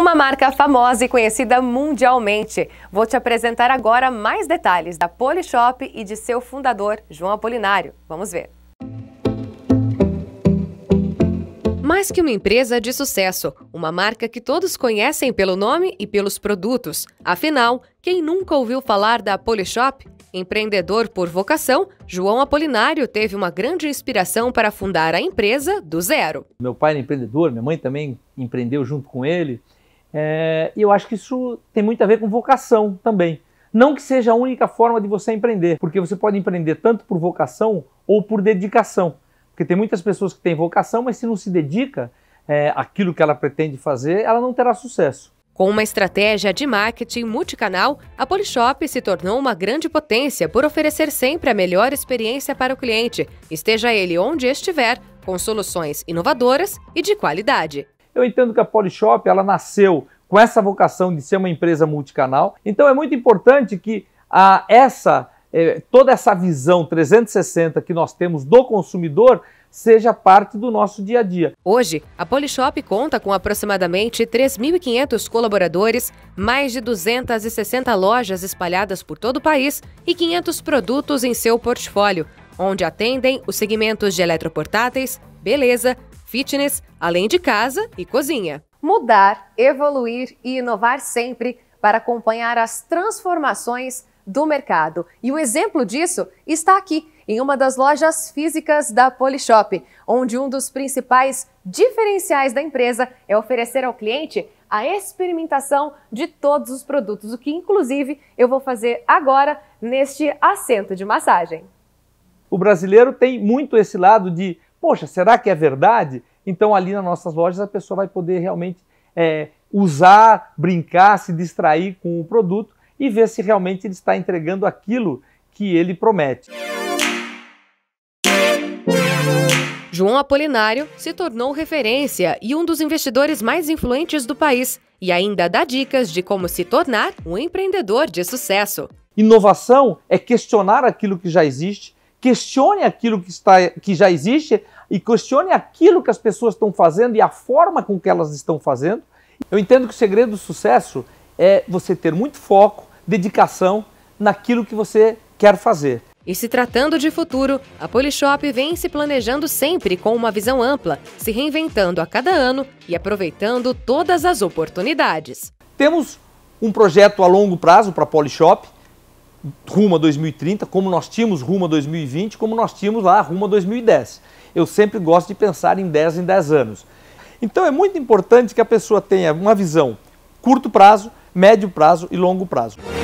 uma marca famosa e conhecida mundialmente. Vou te apresentar agora mais detalhes da Polishop e de seu fundador, João Apolinário. Vamos ver. Mais que uma empresa de sucesso, uma marca que todos conhecem pelo nome e pelos produtos. Afinal, quem nunca ouviu falar da Polishop? Empreendedor por vocação, João Apolinário teve uma grande inspiração para fundar a empresa do zero. Meu pai era empreendedor, minha mãe também empreendeu junto com ele. É, e eu acho que isso tem muito a ver com vocação também. Não que seja a única forma de você empreender, porque você pode empreender tanto por vocação ou por dedicação. Porque tem muitas pessoas que têm vocação, mas se não se dedica é, àquilo que ela pretende fazer, ela não terá sucesso. Com uma estratégia de marketing multicanal, a Polishop se tornou uma grande potência por oferecer sempre a melhor experiência para o cliente, esteja ele onde estiver, com soluções inovadoras e de qualidade. Eu entendo que a Polishop ela nasceu com essa vocação de ser uma empresa multicanal. Então é muito importante que a, essa eh, toda essa visão 360 que nós temos do consumidor seja parte do nosso dia a dia. Hoje, a Polishop conta com aproximadamente 3.500 colaboradores, mais de 260 lojas espalhadas por todo o país e 500 produtos em seu portfólio, onde atendem os segmentos de eletroportáteis, beleza, fitness, além de casa e cozinha. Mudar, evoluir e inovar sempre para acompanhar as transformações do mercado. E o exemplo disso está aqui, em uma das lojas físicas da Polishop, onde um dos principais diferenciais da empresa é oferecer ao cliente a experimentação de todos os produtos, o que inclusive eu vou fazer agora neste assento de massagem. O brasileiro tem muito esse lado de poxa, será que é verdade? Então, ali nas nossas lojas, a pessoa vai poder realmente é, usar, brincar, se distrair com o produto e ver se realmente ele está entregando aquilo que ele promete. João Apolinário se tornou referência e um dos investidores mais influentes do país e ainda dá dicas de como se tornar um empreendedor de sucesso. Inovação é questionar aquilo que já existe, questione aquilo que, está, que já existe, e questione aquilo que as pessoas estão fazendo e a forma com que elas estão fazendo. Eu entendo que o segredo do sucesso é você ter muito foco, dedicação naquilo que você quer fazer. E se tratando de futuro, a Polishop vem se planejando sempre com uma visão ampla, se reinventando a cada ano e aproveitando todas as oportunidades. Temos um projeto a longo prazo para a Polishop, rumo a 2030, como nós tínhamos rumo a 2020, como nós tínhamos lá rumo a 2010. Eu sempre gosto de pensar em 10 em 10 anos. Então é muito importante que a pessoa tenha uma visão curto prazo, médio prazo e longo prazo.